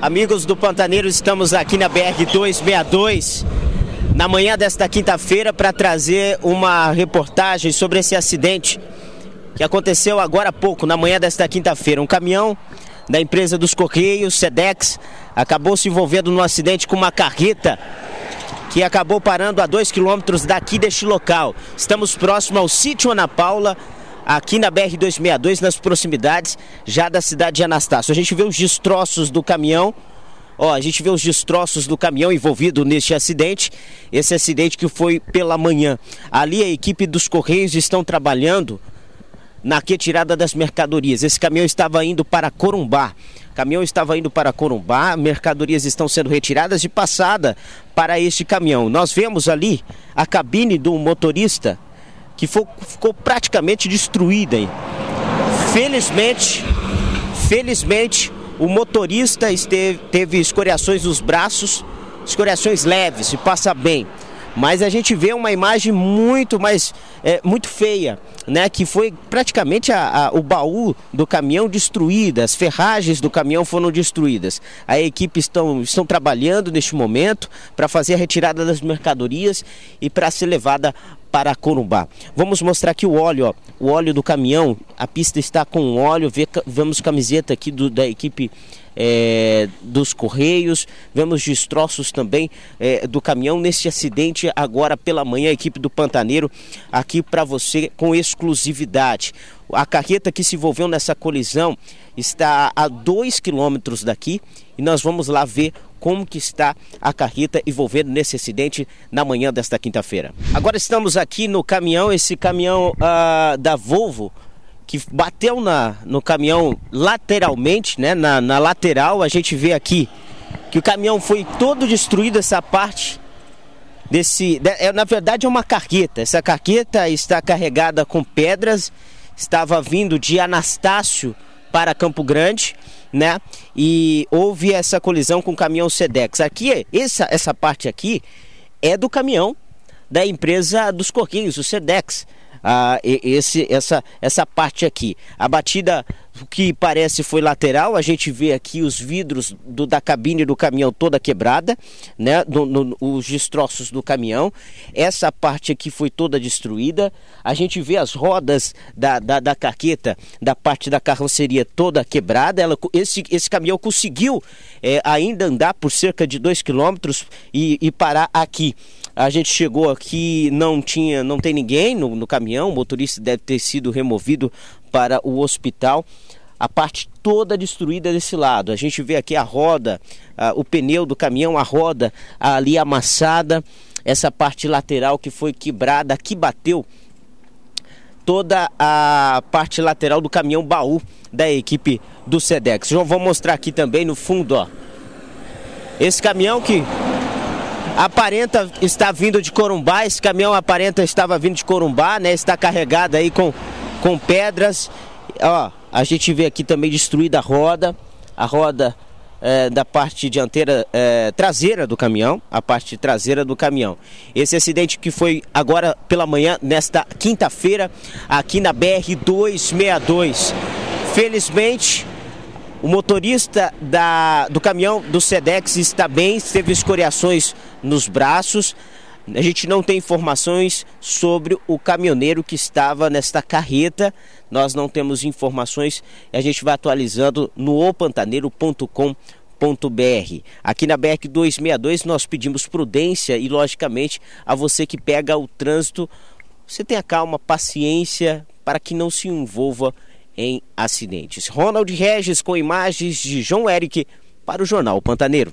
Amigos do Pantaneiro, estamos aqui na BR 262 na manhã desta quinta-feira para trazer uma reportagem sobre esse acidente que aconteceu agora há pouco, na manhã desta quinta-feira. Um caminhão da empresa dos Correios, Sedex, acabou se envolvendo num acidente com uma carreta que acabou parando a dois quilômetros daqui deste local. Estamos próximo ao sítio Ana Paula, aqui na BR-262, nas proximidades já da cidade de Anastácio. A gente vê os destroços do caminhão, ó, a gente vê os destroços do caminhão envolvido neste acidente, esse acidente que foi pela manhã. Ali a equipe dos Correios estão trabalhando na retirada das mercadorias. Esse caminhão estava indo para Corumbá. caminhão estava indo para Corumbá, mercadorias estão sendo retiradas e passada para este caminhão. Nós vemos ali a cabine do motorista que ficou praticamente destruída. Felizmente, felizmente, o motorista esteve, teve escoriações nos braços, escoriações leves, e passa bem. Mas a gente vê uma imagem muito mais é, muito feia, né? Que foi praticamente a, a, o baú do caminhão destruído, as ferragens do caminhão foram destruídas. A equipe estão, estão trabalhando neste momento para fazer a retirada das mercadorias e para ser levada para Corumbá. Vamos mostrar aqui o óleo, ó, o óleo do caminhão. A pista está com óleo. Vê, vemos camiseta aqui do, da equipe é, dos Correios. Vemos destroços também é, do caminhão neste acidente agora pela manhã. A equipe do Pantaneiro aqui para você com exclusividade. A carreta que se envolveu nessa colisão está a 2 quilômetros daqui e nós vamos lá ver como que está a carreta envolvendo nesse acidente na manhã desta quinta-feira. Agora estamos aqui no caminhão, esse caminhão ah, da Volvo, que bateu na, no caminhão lateralmente, né, na, na lateral, a gente vê aqui que o caminhão foi todo destruído, essa parte desse... É, na verdade é uma carreta, essa carreta está carregada com pedras, estava vindo de Anastácio, para Campo Grande, né? E houve essa colisão com o caminhão Sedex. Aqui, essa, essa parte aqui é do caminhão da empresa dos Corquinhos, o Sedex. Ah, esse, essa, essa parte aqui. A batida o que parece foi lateral, a gente vê aqui os vidros do, da cabine do caminhão toda quebrada, né? no, os destroços do caminhão. Essa parte aqui foi toda destruída. A gente vê as rodas da, da, da carqueta, da parte da carroceria toda quebrada. Ela, esse, esse caminhão conseguiu é, ainda andar por cerca de dois quilômetros e, e parar aqui. A gente chegou aqui, não tinha, não tem ninguém no, no caminhão, o motorista deve ter sido removido para o hospital. A parte toda destruída desse lado. A gente vê aqui a roda, ah, o pneu do caminhão, a roda ali amassada, essa parte lateral que foi quebrada, que bateu toda a parte lateral do caminhão baú da equipe do Sedex. João, vou mostrar aqui também no fundo, ó. Esse caminhão que aparenta estar vindo de Corumbá, esse caminhão aparenta estava vindo de Corumbá, né? Está carregado aí com com pedras. Ó, a gente vê aqui também destruída a roda, a roda é, da parte dianteira é, traseira do caminhão, a parte traseira do caminhão. Esse acidente que foi agora pela manhã, nesta quinta-feira, aqui na BR 262. Felizmente, o motorista da, do caminhão do Sedex está bem, teve escoriações nos braços. A gente não tem informações sobre o caminhoneiro que estava nesta carreta. Nós não temos informações e a gente vai atualizando no opantaneiro.com. .br. Aqui na BR 262 nós pedimos prudência e logicamente a você que pega o trânsito, você tenha calma, paciência para que não se envolva em acidentes. Ronald Regis com imagens de João Eric para o Jornal Pantaneiro.